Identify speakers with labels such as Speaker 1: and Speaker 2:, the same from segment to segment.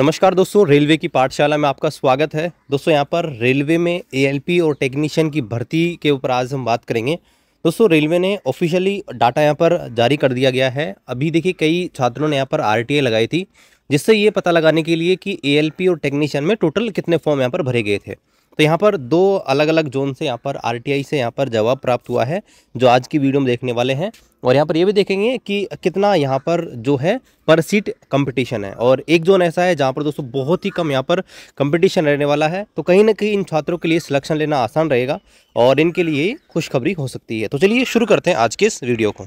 Speaker 1: नमस्कार दोस्तों रेलवे की पाठशाला में आपका स्वागत है दोस्तों यहाँ पर रेलवे में एएलपी और टेक्नीशियन की भर्ती के ऊपर आज हम बात करेंगे दोस्तों रेलवे ने ऑफिशियली डाटा यहाँ पर जारी कर दिया गया है अभी देखिए कई छात्रों ने यहाँ पर आरटीए लगाई थी जिससे ये पता लगाने के लिए कि ए और टेक्नीशियन में टोटल कितने फॉर्म यहाँ पर भरे गए थे तो यहाँ पर दो अलग अलग जोन से यहाँ पर आरटीआई से यहाँ पर जवाब प्राप्त हुआ है जो आज की वीडियो में देखने वाले हैं और यहाँ पर ये भी देखेंगे कि कितना यहाँ पर जो है पर सीट कंपटीशन है और एक जोन ऐसा है जहाँ पर दोस्तों बहुत ही कम यहाँ पर कंपटीशन रहने वाला है तो कहीं ना कहीं इन छात्रों के लिए सिलेक्शन लेना आसान रहेगा और इनके लिए खुशखबरी हो सकती है तो चलिए शुरू करते हैं आज के इस वीडियो को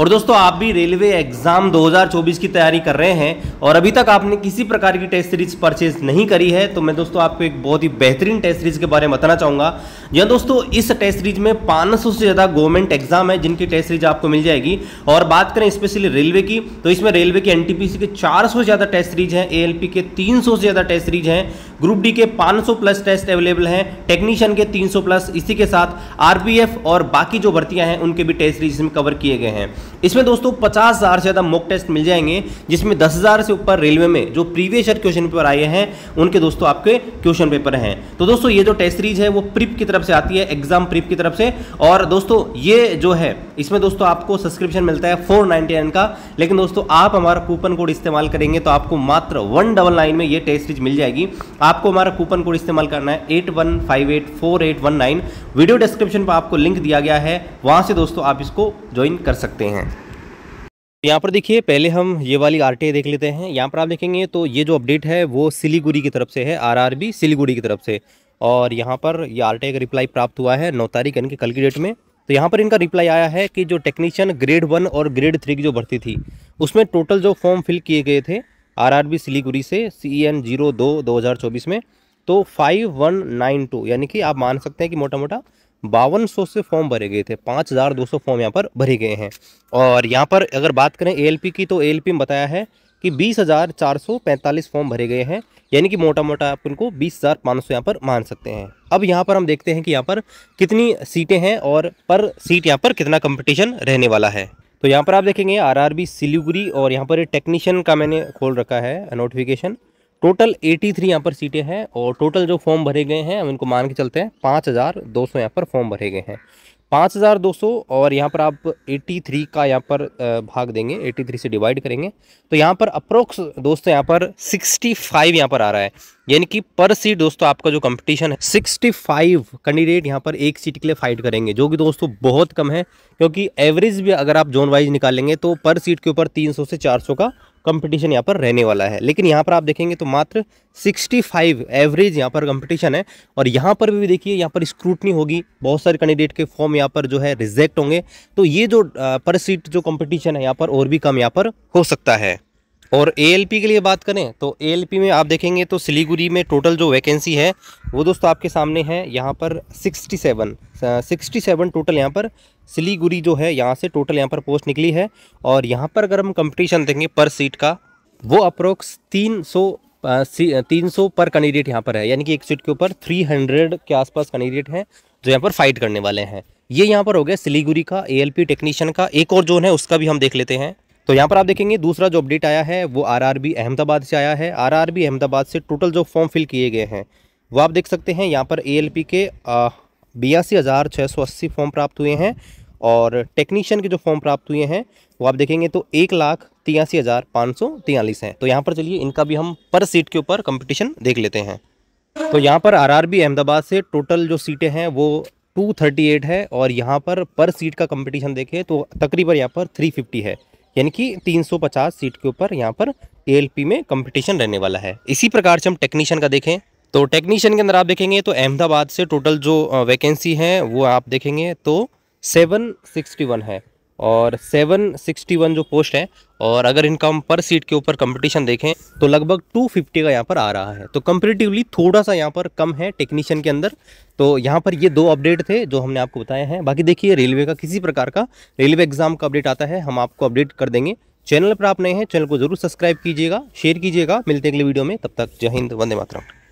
Speaker 1: और दोस्तों आप भी रेलवे एग्ज़ाम 2024 की तैयारी कर रहे हैं और अभी तक आपने किसी प्रकार की टेस्ट सीरीज परचेज नहीं करी है तो मैं दोस्तों आपको एक बहुत ही बेहतरीन टेस्ट सीरीज के बारे में बताना चाहूंगा या दोस्तों इस टेस्ट सीरीज में पांच से ज़्यादा गवर्नमेंट एग्जाम है जिनकी टेस्ट सीरीज आपको मिल जाएगी और बात करें स्पेशली रेलवे की तो इसमें रेलवे की एन के चार से ज़्यादा टेस्ट सीरीज है ए के तीन से ज़्यादा टेस्ट सीरीज है ग्रुप डी के 500 प्लस टेस्ट अवेलेबल हैं टेक्नीशियन के 300 प्लस इसी के साथ आरपीएफ और बाकी जो भर्तियां हैं उनके भी टेस्ट इसमें कवर किए गए हैं इसमें दोस्तों पचास से ज़्यादा मॉक टेस्ट मिल जाएंगे जिसमें दस से ऊपर रेलवे में जो प्रीवियस ईयर क्वेश्चन पेपर आए हैं उनके दोस्तों आपके क्वेश्चन पेपर हैं तो दोस्तों ये जो टेस्ट सीरीज है वो प्रिप की तरफ से आती है एग्जाम प्रिप की तरफ से और दोस्तों ये जो है इसमें दोस्तों आपको सब्सक्रिप्शन मिलता है फोर का लेकिन दोस्तों आप हमारा कूपन कोड इस्तेमाल करेंगे तो आपको मात्र वन डबल नाइन में ये टेस्ट सीरीज मिल जाएगी आपको हमारा कूपन कोड इस्तेमाल करना है eight one five eight four eight one nine video description पर आपको लिंक दिया गया है वहाँ से दोस्तों आप इसको ज्वाइन कर सकते हैं यहाँ पर देखिए पहले हम ये वाली आर देख लेते हैं यहाँ पर आप देखेंगे तो ये जो अपडेट है वो सिलीगुड़ी की तरफ से है आरआरबी सिलीगुड़ी की तरफ से और यहाँ पर ये आर का रिप्लाई प्राप्त हुआ है नौ तारीख यानी कि कल की डेट में तो यहाँ पर इनका रिप्लाई आया है कि जो टेक्नीशियन ग्रेड वन और ग्रेड थ्री की जो भर्ती थी उसमें टोटल जो फॉर्म फिल किए गए थे आरआरबी सिलीगुड़ी से सी एन जीरो दो दो हज़ार चौबीस में तो फाइव वन नाइन टू यानी कि आप मान सकते हैं कि मोटा मोटा बावन सौ से फॉर्म भरे गए थे पाँच हज़ार दो सौ फॉर्म यहाँ पर भरे गए हैं और यहाँ पर अगर बात करें पी की तो पी में बताया है कि बीस हज़ार चार सौ पैंतालीस फॉर्म भरे गए हैं यानी कि मोटा मोटा आप उनको बीस हज़ार पाँच सौ यहाँ पर मान सकते हैं अब यहाँ पर हम देखते हैं कि यहाँ पर कितनी सीटें हैं और पर सीट यहाँ पर कितना कंपटीशन रहने वाला है तो यहाँ पर आप देखेंगे आरआरबी सिलीगुड़ी और यहाँ पर टेक्नीशियन का मैंने खोल रखा है नोटिफिकेशन टोटल 83 थ्री यहाँ पर सीटें हैं और टोटल जो फॉर्म भरे गए हैं हम इनको मान के चलते हैं पाँच हज़ार दो सौ यहाँ पर फॉर्म भरे गए हैं पाँच हज़ार दो सौ और यहाँ पर आप 83 थ्री का यहाँ पर भाग देंगे 83 थ्री से डिवाइड करेंगे तो यहाँ पर अप्रोक्स दोस्तों यहाँ पर सिक्सटी फाइव यहाँ पर आ रहा है यानी कि पर सीट दोस्तों आपका जो कंपटीशन है 65 कैंडिडेट यहाँ पर एक सीट के लिए फाइट करेंगे जो कि दोस्तों बहुत कम है क्योंकि एवरेज भी अगर आप जोन वाइज निकालेंगे तो पर सीट के ऊपर 300 से 400 का कंपटीशन यहाँ पर रहने वाला है लेकिन यहाँ पर आप देखेंगे तो मात्र 65 एवरेज यहाँ पर कंपटीशन है और यहाँ पर भी देखिए यहाँ पर स्क्रूटनी होगी बहुत सारे कैंडिडेट के फॉर्म यहाँ पर जो है रिजेक्ट होंगे तो ये जो पर सीट जो कंपटीशन है यहाँ पर और भी कम यहाँ पर हो सकता है और एएलपी के लिए बात करें तो एएलपी में आप देखेंगे तो सिलीगुड़ी में टोटल जो वैकेंसी है वो दोस्तों आपके सामने है यहाँ पर 67 67 टोटल यहाँ पर सिलीगुड़ी जो है यहाँ से टोटल यहाँ पर पोस्ट निकली है और यहाँ पर अगर हम कंपटीशन देखेंगे पर सीट का वो अप्रोक्स तीन सौ तीन सौ पर कैंडिडेट यहाँ पर है यानी कि एक सीट के ऊपर थ्री हंड्रेड के आसपास कैंडिडेट हैं जो यहाँ पर फाइट करने वाले हैं ये यहाँ पर हो गया सिलीगुड़ी का ए टेक्नीशियन का एक और जोन है उसका भी हम देख लेते हैं तो यहाँ पर आप देखेंगे दूसरा जो अपडेट आया है वो आरआरबी अहमदाबाद से आया है आरआरबी अहमदाबाद से टोटल जो फॉर्म फिल किए गए हैं वो आप देख सकते हैं यहाँ पर एएलपी के बयासी हज़ार छः सौ अस्सी फॉर्म प्राप्त हुए हैं और टेक्नीशियन के जो फॉर्म प्राप्त हुए हैं वो आप देखेंगे तो एक लाख तियासी हज़ार पाँच सौ तियालीस हैं तो यहाँ पर चलिए इनका भी हम पर सीट के ऊपर कंपटीशन देख लेते हैं तो यहाँ पर आरआरबी अहमदाबाद से टोटल जो सीटें हैं वो 238 है और यहाँ पर पर सीट का कंपटीशन देखें तो तकरीबन यहाँ पर 350 है यानी कि 350 सीट के ऊपर यहाँ पर ए में कंपटीशन रहने वाला है इसी प्रकार से हम टेक्नीशियन का देखें तो टेक्नीशियन के अंदर आप देखेंगे तो अहमदाबाद से टोटल जो वैकेंसी है वो आप देखेंगे तो 761 है और 761 जो पोस्ट है और अगर इनका हम पर सीट के ऊपर कंपटीशन देखें तो लगभग 250 का यहाँ पर आ रहा है तो कंपेरेटिवली थोड़ा सा यहाँ पर कम है टेक्नीशियन के अंदर तो यहाँ पर ये दो अपडेट थे जो हमने आपको बताए हैं बाकी देखिए रेलवे का किसी प्रकार का रेलवे एग्ज़ाम का अपडेट आता है हम आपको अपडेट कर देंगे चैनल पर आप नए हैं चैनल को ज़रूर सब्सक्राइब कीजिएगा शेयर कीजिएगा मिलते अगले वीडियो में तब तक जय हिंद वंदे मातरम